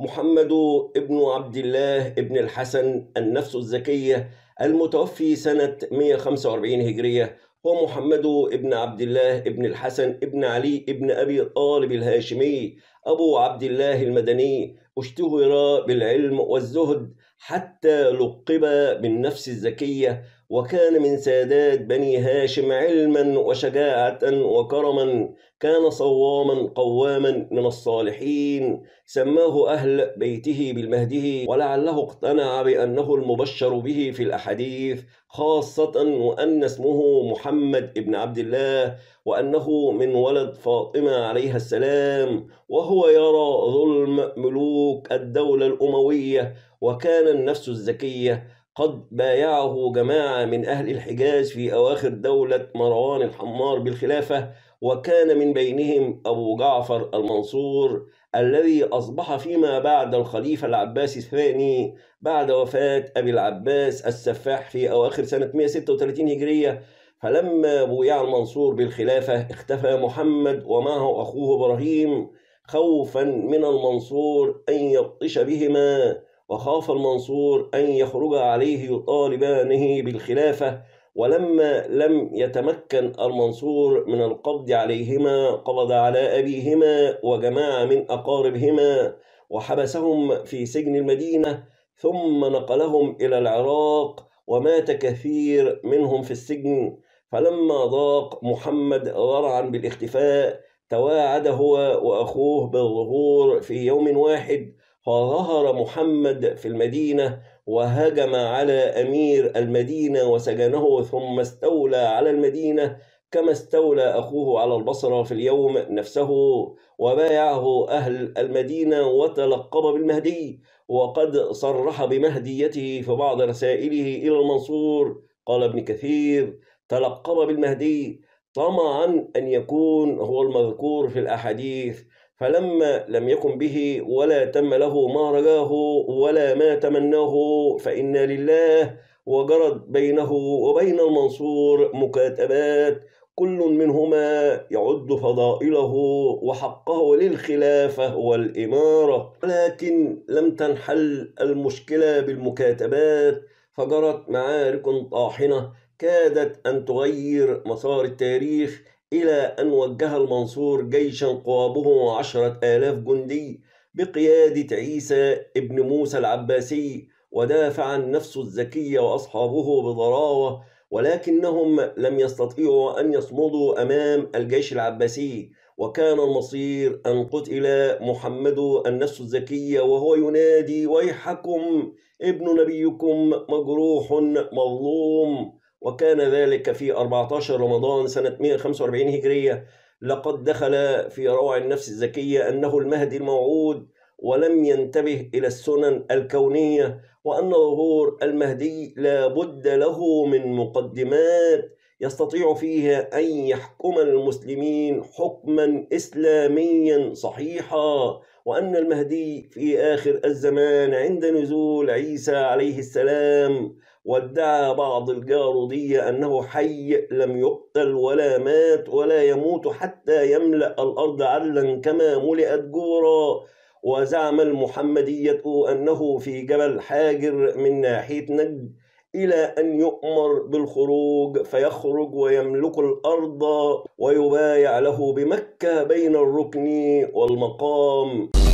محمد ابن عبد الله ابن الحسن النفس الزكية المتوفي سنة 145 هجرية هو محمد ابن عبد الله ابن الحسن ابن علي ابن أبي طالب الهاشمي أبو عبد الله المدني اشتهر بالعلم والزهد حتى لقب بالنفس الزكية وكان من سادات بني هاشم علما وشجاعة وكرما كان صواما قواما من الصالحين سماه أهل بيته بالمهده ولعله اقتنع بأنه المبشر به في الأحاديث خاصة وأن اسمه محمد ابن عبد الله وأنه من ولد فاطمة عليها السلام وهو يرى ظلم ملوك الدولة الأموية وكان النفس الزكية قد بايعه جماعة من أهل الحجاز في أواخر دولة مروان الحمار بالخلافة وكان من بينهم أبو جعفر المنصور الذي أصبح فيما بعد الخليفة العباسي الثاني بعد وفاة أبي العباس السفاح في أواخر سنة 136 هجرية فلما بويع المنصور بالخلافة اختفى محمد ومعه أخوه إبراهيم خوفا من المنصور أن يبطش بهما وخاف المنصور أن يخرج عليه يطالبانه بالخلافة ولما لم يتمكن المنصور من القبض عليهما قبض على أبيهما وجماعة من أقاربهما وحبسهم في سجن المدينة ثم نقلهم إلى العراق ومات كثير منهم في السجن فلما ضاق محمد ورعا بالاختفاء تواعد هو وأخوه بالظهور في يوم واحد فظهر محمد في المدينة وهجم على أمير المدينة وسجنه ثم استولى على المدينة كما استولى أخوه على البصرة في اليوم نفسه وبايعه أهل المدينة وتلقب بالمهدي وقد صرح بمهديته في بعض رسائله إلى المنصور قال ابن كثير تلقب بالمهدي طمعا أن يكون هو المذكور في الأحاديث فلما لم يكن به ولا تم له ما رجاه ولا ما تمناه فإن لله وجرت بينه وبين المنصور مكاتبات كل منهما يعد فضائله وحقه للخلافة والإمارة ولكن لم تنحل المشكلة بالمكاتبات فجرت معارك طاحنة كادت أن تغير مسار التاريخ إلى أن وجه المنصور جيشا قوابه عشرة آلاف جندي بقيادة عيسى ابن موسى العباسي ودافع عن نفسه وأصحابه بضراوة ولكنهم لم يستطيعوا أن يصمدوا أمام الجيش العباسي وكان المصير أن قتل محمد النفس الزكية وهو ينادي ويحكم ابن نبيكم مجروح مظلوم وكان ذلك في 14 رمضان سنة 145 هجرية لقد دخل في روع النفس الزكية أنه المهدي الموعود ولم ينتبه إلى السنن الكونية وأن ظهور المهدي لا بد له من مقدمات يستطيع فيها أن يحكم المسلمين حكما إسلاميا صحيحا وأن المهدي في آخر الزمان عند نزول عيسى عليه السلام وادعى بعض الجارودية أنه حي لم يقتل ولا مات ولا يموت حتى يملأ الأرض عدلا كما ملئت جورا وزعم المحمدية أنه في جبل حاجر من ناحية نجد إلى أن يؤمر بالخروج فيخرج ويملك الأرض ويبايع له بمكة بين الركن والمقام